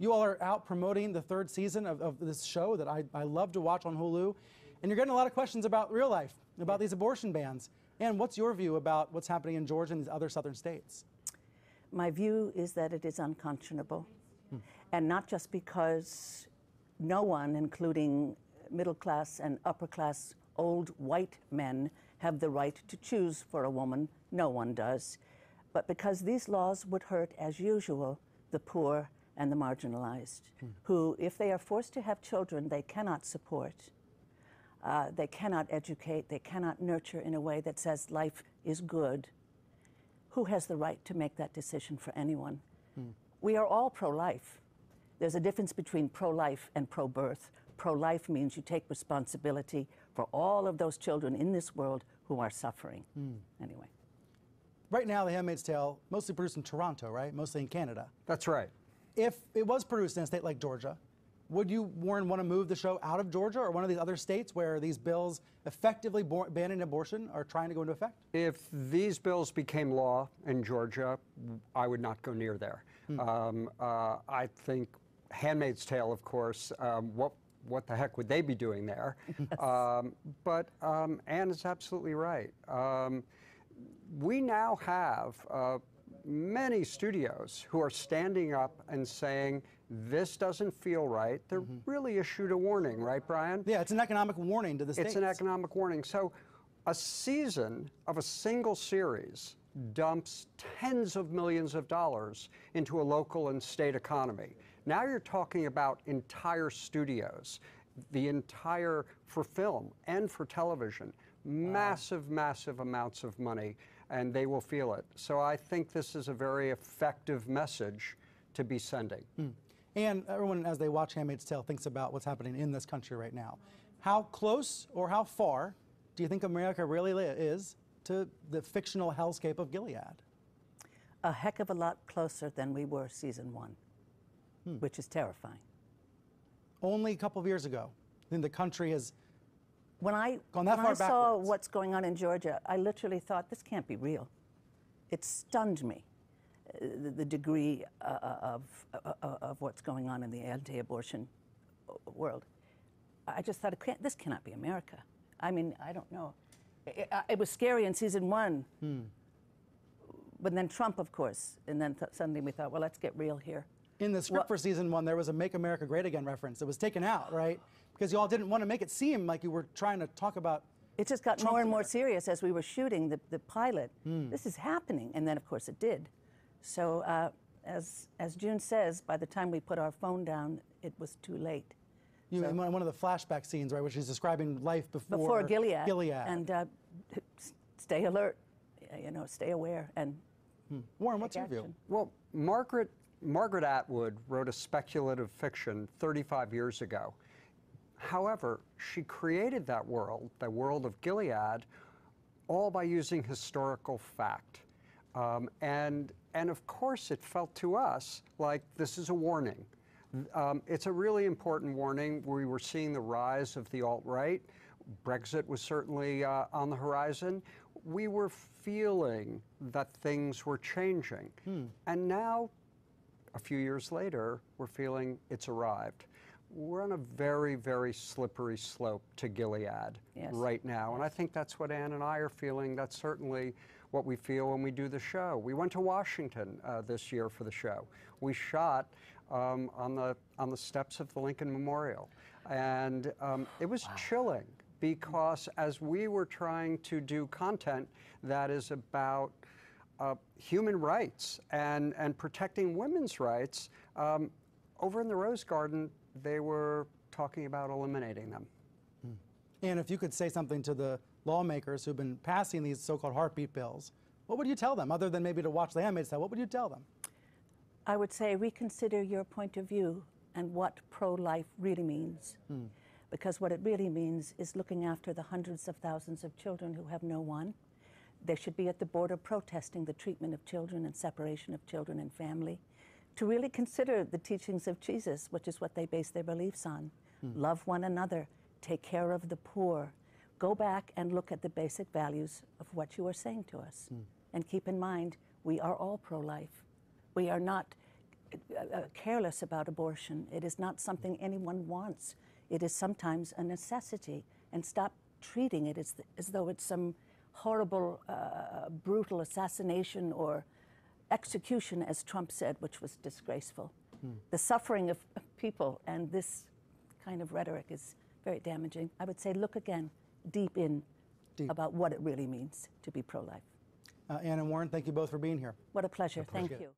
You all are out promoting the third season of, of this show that I, I love to watch on Hulu. And you're getting a lot of questions about real life, about these abortion bans. And what's your view about what's happening in Georgia and these other southern states? My view is that it is unconscionable. Hmm. And not just because no one, including middle class and upper class old white men, have the right to choose for a woman. No one does. But because these laws would hurt, as usual, the poor and the marginalized, hmm. who, if they are forced to have children, they cannot support, uh, they cannot educate, they cannot nurture in a way that says life is good. Who has the right to make that decision for anyone? Hmm. We are all pro life. There's a difference between pro life and pro birth. Pro life means you take responsibility for all of those children in this world who are suffering. Hmm. Anyway. Right now, The Handmaid's Tale, mostly produced in Toronto, right? Mostly in Canada. That's right if it was produced in a state like Georgia, would you, Warren, want to move the show out of Georgia or one of these other states where these bills effectively banning abortion are trying to go into effect? If these bills became law in Georgia, I would not go near there. Hmm. Um, uh, I think Handmaid's Tale, of course, um, what what the heck would they be doing there? Yes. Um, but um, Anne is absolutely right. Um, we now have uh, many studios who are standing up and saying, this doesn't feel right. They're mm -hmm. really issued a warning, right, Brian? Yeah, it's an economic warning to the states. It's an economic warning. So a season of a single series dumps tens of millions of dollars into a local and state economy. Now you're talking about entire studios, the entire for film and for television massive, wow. massive amounts of money, and they will feel it. So I think this is a very effective message to be sending. Mm. And everyone, as they watch Handmaid's Tale, thinks about what's happening in this country right now. How close or how far do you think America really is to the fictional hellscape of Gilead? A heck of a lot closer than we were season one, hmm. which is terrifying. Only a couple of years ago, then the country has when I when I saw what's going on in Georgia, I literally thought this can't be real. It stunned me, uh, the, the, degree uh, uh of uh, uh, of what's going on in the anti-abortion world. I just thought this cannot be America. I mean, I don't know. It, it was scary in season one. Hmm. But then Trump, of course, and then th suddenly we thought, well, let's get real here. In the script well, for season one, there was a "Make America Great Again" reference. It was taken out, right? because y'all didn't want to make it seem like you were trying to talk about. It just got Trump more and more serious as we were shooting the, the pilot. Mm. This is happening. And then, of course, it did. So, uh, as, as June says, by the time we put our phone down, it was too late. You, so, one of the flashback scenes, right, where she's describing life before, before Gilead. Gilead. And uh, stay alert, you know, stay aware. And hmm. Warren, what's your view? Well, Margaret Margaret Atwood wrote a speculative fiction 35 years ago However, she created that world, the world of Gilead, all by using historical fact. Um, and, and of course, it felt to us like this is a warning. Um, it's a really important warning. We were seeing the rise of the alt right. Brexit was certainly uh, on the horizon. We were feeling that things were changing. Hmm. And now, a few years later, we're feeling it's arrived we're on a very, very slippery slope to Gilead yes. right now. And I think that's what Ann and I are feeling. That's certainly what we feel when we do the show. We went to Washington uh, this year for the show. We shot um, on, the, on the steps of the Lincoln Memorial. And um, it was wow. chilling because as we were trying to do content that is about uh, human rights and, and protecting women's rights, um, over in the Rose Garden, they were talking about eliminating them. Hmm. And if you could say something to the lawmakers who've been passing these so called heartbeat bills, what would you tell them, other than maybe to watch The Handmaid's Tale? What would you tell them? I would say reconsider your point of view and what pro life really means. Mm. Because what it really means is looking after the hundreds of thousands of children who have no one. They should be at the border protesting the treatment of children and separation of children and family to really consider the teachings of Jesus, which is what they base their beliefs on. Hmm. Love one another, take care of the poor. Go back and look at the basic values of what you are saying to us. Hmm. And keep in mind, we are all pro life. We are not uh, uh, careless about abortion. It is not something anyone wants. It is sometimes a necessity. And stop treating it as, th as though it's some horrible, uh, brutal assassination or execution, as Trump said, which was disgraceful. Hmm. The suffering of people and this kind of rhetoric is very damaging. I would say look again, deep in deep. about what it really means to be pro life. Uh, Ann and Warren, thank you both for being here. What a pleasure. A pleasure. Thank you.